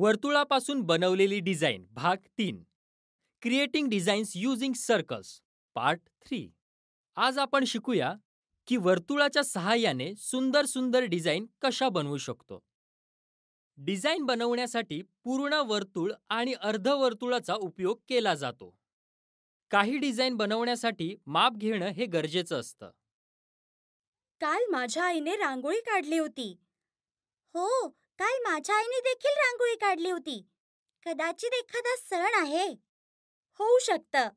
वर्तुळापासून बनवलेली डिझाईन भाग तीन creating designs using circles part three आज आपण शिकूया की वर्तुळाच्या सहाय्याने सुंदर सुंदर डिझाईन कशा बनवू शकतो डिझाईन बनवण्यासाठी पूर्ण वर्तुळ आणि अर्धवर्तुळाचा उपयोग केला जातो काही डिझाईन बनवण्यासाठी माप घेणं हे गरजेचं असतं काल माझ्या आईने रांगोळी काढली होती हो काल माझ्या आईने देखील रांगोळी काढली होती कदाचित एखादा सण आहे होऊ शकतं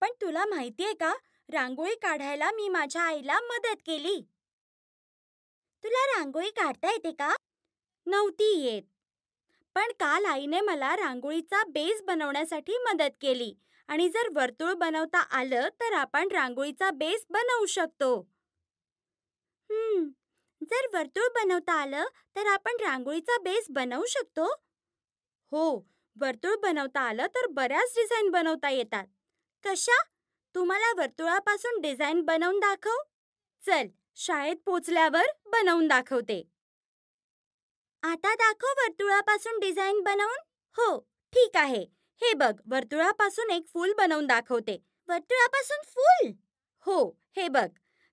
पण तुला माहितीये का रांगोळी काढायला मी माझ्या आईला मदत केली तुला रांगोळी काढता येते का नव्हती येत पण काल आईने मला रांगोळीचा बेस बनवण्यासाठी मदत केली आणि जर वर्तुळ बनवता आलं तर आपण रांगोळीचा बेस बनवू शकतो हम्म जर वर्तुळ बनवता आलं तर आपण रांगोळीचा बेस बनवू शकतो हो वर्तुळ बनवता आलं तर बऱ्याच डिझाईन बनवता येतात कशा तुम्हाला वर्तुळापासून डिझाईन बनवून दाखव चल शाळेत पोचल्यावर बनवून दाखवते आता दाखव वर्तुळापासून डिझाईन बनवून हो ठीक आहे हे बघ वर्तुळापासून एक फूल बनवून दाखवते वर्तुळापासून फूल हो हे बघ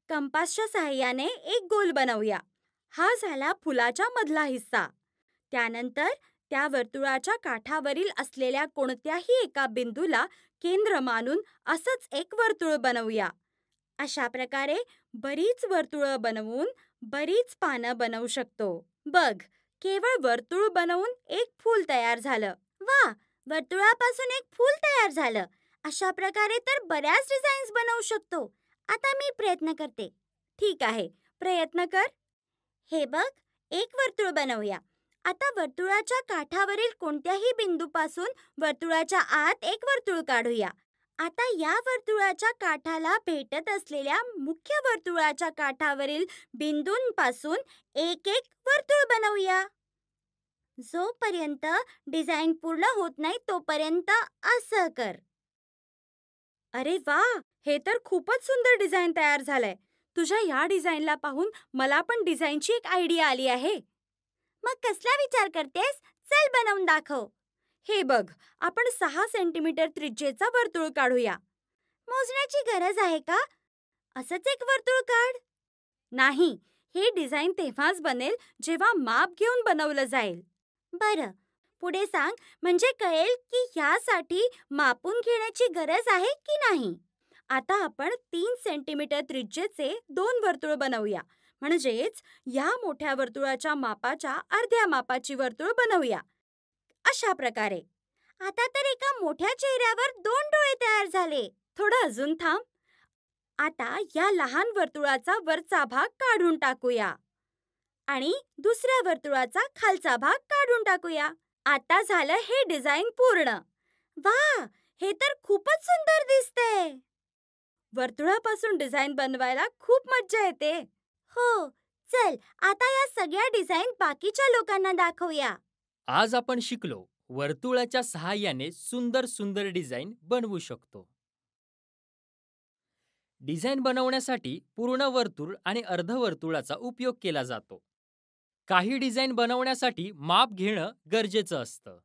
कंपासच्या सहाय्याने एक गोल बनवूया हा झाला फुलाच्या मधला हिस्सा त्यानंतर त्या वर्तुळाच्या काठावरील असलेल्या कोणत्याही एका बिंदूला केंद्र मानून असंच एक वर्तुळ बनवूया अशा प्रकारे बरीच वर्तुळ बनवून बरीच पानं बनवू शकतो बघ केवळ वर्तुळ बनवून एक फूल तयार झालं वा वर्तुळापासून एक फूल तयार झालं अशा प्रकारे तर बऱ्याच डिझाईन्स बनवू शकतो आता मी प्रयत्न करते ठीक आहे प्रयत्न कर हे बघ एक वर्तुळ बनवूया आता वर्तुळाच्या काठावरील कोणत्याही बिंदूपासून वर्तुळाच्या आत एक वर्तुळ काढूया आता या वर्तुळाच्या काठाला भेटत असलेल्या मुख्य वर्तुळाच्या काठावरील बिंदूंपासून एक एक वर्तुळ बनवूया जोपर्यंत डिझाईन पूर्ण होत नाही तोपर्यंत असं कर अरे वा हे तर खूपच सुंदर डिझाईन तयार झालंय तुझ्या या डिझाईनला पाहून मला पण डिझाईनची एक आयडिया आली आहे मग कसला विचार करतेस चल बनवून दाखव हे बघ आपण सहा सेंटीमीटर त्रिज्येचा वर्तुळ काढूया मोजण्याची गरज आहे का असंच एक वर्तुळ काढ नाही हे डिझाईन तेव्हाच बनेल जेव्हा माप घेऊन बनवलं जाईल बरं पुढे सांग म्हणजे कळेल की ह्यासाठी मापून घेण्याची गरज आहे की नाही आता आपण तीन सेंटीमीटर त्रिज्येचे दोन वर्तुळ बनवूया म्हणजेच या मोठ्या वर्तुळाच्या मापाच्या अर्ध्या मापाची वर्तुळ बनवूया अशा प्रकारे आता तर एका मोठ्या चेहऱ्यावर दोन डोळे तयार झाले थोडं अजून थांब आता या लहान वर्तुळाचा वरचा भाग काढून टाकूया आणि दुसऱ्या वर्तुळाचा खालचा भाग काढून टाकूया आता झालं हे डिझाईन पूर्ण वा हे तर खूपच सुंदर दिसतंय वर्तुळापासून डिझाईन बनवायला खूप मज्जा येते हो चल आता या सगळ्या डिझाईन बाकीच्या लोकांना दाखवूया आज आपण शिकलो वर्तुळाच्या सहाय्याने सुंदर सुंदर डिझाईन बनवू शकतो डिझाईन बनवण्यासाठी पूर्ण वर्तुळ आणि अर्धवर्तुळाचा उपयोग केला जातो काही डिझाईन बनवण्यासाठी माप घेणं गरजेचं असतं